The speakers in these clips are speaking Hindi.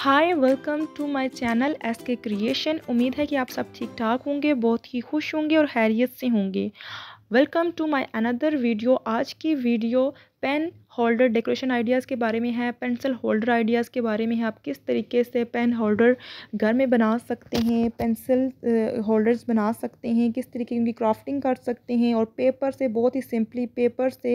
hi welcome to my channel S K creation उम्मीद है कि आप सब ठीक ठाक होंगे बहुत ही खुश होंगे और हैरियत से होंगे welcome to my another video आज की video pen holder decoration ideas के बारे में है पेंसिल होल्डर आइडियाज़ के बारे में है आप किस तरीके से पेन होल्डर घर में बना सकते हैं पेंसिल होल्डर्स बना सकते हैं किस तरीके की उनकी क्राफ्टिंग कर सकते हैं और पेपर से बहुत ही सिंपली पेपर से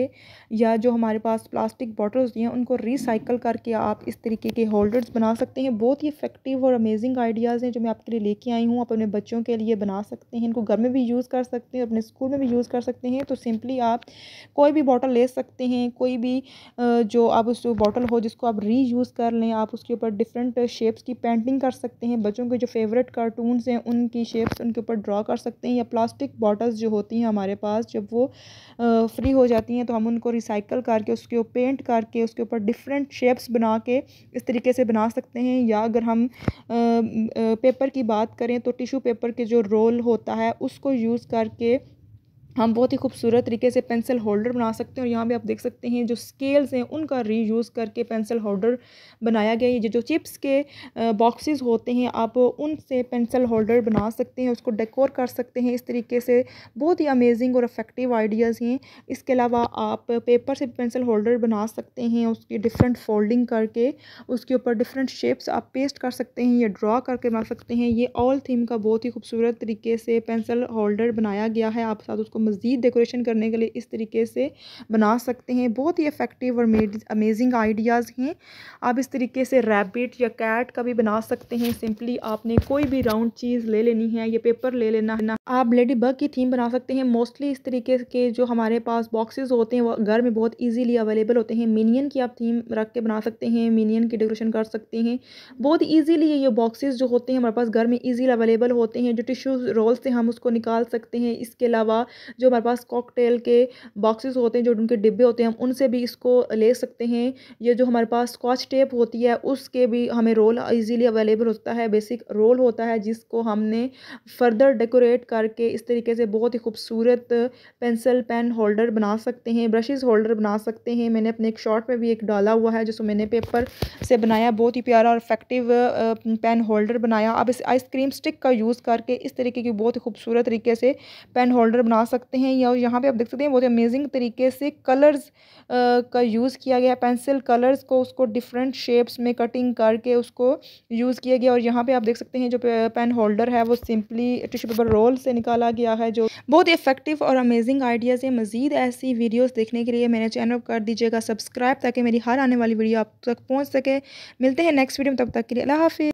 या जो हमारे पास प्लास्टिक बॉटल्स हैं उनको रिसाइकल करके आप इस तरीके के होल्डर्स बना सकते हैं बहुत ही इफेक्टिव और अमेजिंग आइडियाज़ हैं जो मैं आपके लिए लेके आई हूँ आप अपने बच्चों के लिए बना सकते हैं इनको घर में भी यूज़ कर सकते हैं अपने स्कूल में भी यूज़ कर सकते हैं तो सिंपली आप कोई भी बॉटल ले सकते हैं कोई भी जो आप उस बॉटल हो जिसको आप री यूज़ कर लें आप उसके ऊपर डिफरेंट शेप्स की पेंटिंग कर सकते हैं बच्चों के जो फेवरेट कार्टून हैं उनकी शेप्स उनके ऊपर ड्रा कर सकते हैं या प्लास्टिक बॉटल्स जो होती हैं हमारे पास जब वो फ्री हो जाती हैं तो हम उनको रिसाइकल करके उसके ऊपर पेंट करके उसके ऊपर डिफरेंट शेप्स बना के इस तरीके से बना सकते हैं या अगर हम पेपर की बात करें तो टिशू पेपर के जो रोल होता है उसको यूज़ करके हम बहुत ही खूबसूरत तरीके से पेंसिल होल्डर बना सकते हैं और यहाँ पे आप देख सकते हैं जो स्केल्स हैं उनका री यूज़ करके पेंसिल होल्डर बनाया गया है ये जो चिप्स के बॉक्सेस होते हैं आप उनसे पेंसिल होल्डर बना सकते हैं उसको डेकोर कर सकते हैं इस तरीके से बहुत ही अमेजिंग और अफेक्टिव आइडियाज़ हैं इसके अलावा आप पेपर से पेंसिल होल्डर बना सकते हैं उसकी डिफरेंट फोल्डिंग करके उसके ऊपर डिफरेंट शेप्स आप पेस्ट कर सकते हैं या ड्रा करके बना सकते हैं ये ऑल थीम का बहुत ही खूबसूरत तरीके से पेंसिल होल्डर बनाया गया है आप साथ उसको मज़ीद डेकोरेशन करने के लिए इस तरीके से बना सकते हैं बहुत ही इफ़ेक्टिव और अमेजिंग आइडियाज़ हैं आप इस तरीके से रैबिट या कैट का भी बना सकते हैं सिंपली आपने कोई भी राउंड चीज़ ले लेनी है या पेपर ले लेना है आप लेडी बग की थीम बना सकते हैं मोस्टली इस तरीके के जो हमारे पास बॉक्सेस होते हैं वो घर में बहुत ईजीली अवेलेबल होते हैं मिनियन की आप थीम रख के बना सकते हैं मिनियन की डेकोरेशन कर सकते हैं बहुत ईजीली ये बॉक्सेस जो होते हैं हमारे पास घर में ईजीली अवेलेबल होते हैं जो टिश्यूज़ रोल से हम उसको निकाल सकते हैं इसके अलावा जो हमारे पास कॉकटेल के बॉक्सेस होते हैं जो उनके डिब्बे होते हैं हम उनसे भी इसको ले सकते हैं ये जो हमारे पास स्कॉच टेप होती है उसके भी हमें रोल ईजीली अवेलेबल होता है बेसिक रोल होता है जिसको हमने फर्दर डेकोरेट करके इस तरीके से बहुत ही खूबसूरत पेंसिल पेन होल्डर बना सकते हैं ब्रशेज़ होल्डर बना सकते हैं मैंने अपने एक शॉर्ट में भी एक डाला हुआ है जिसको मैंने पेपर से बनाया बहुत ही प्यारा और इफेक्टिव पेन होल्डर बनाया अब इस आइसक्रीम स्टिक का यूज़ करके इस तरीके की बहुत ही खूबसूरत तरीके से पेन होल्डर बना सकते सकते हैं या यहाँ पे आप देख सकते हैं बहुत अमेजिंग तरीके से कलर्स का यूज़ किया गया पेंसिल कलर्स को उसको डिफरेंट शेप्स में कटिंग करके उसको यूज़ किया गया और यहाँ पे आप देख सकते हैं जो पेन होल्डर है वो सिंपली टिश्यू पेपर रोल से निकाला गया है जो बहुत ही इफेक्टिव और अमेजिंग आइडियाज़ है मज़ीद ऐसी वीडियोज़ देखने के लिए मेरे चैनल कर दीजिएगा सब्सक्राइब ताकि मेरी हर आने वाली वीडियो आप तक पहुँच सके मिलते हैं नेक्स्ट वीडियो में तब तक के लिए अल्लाह हाफि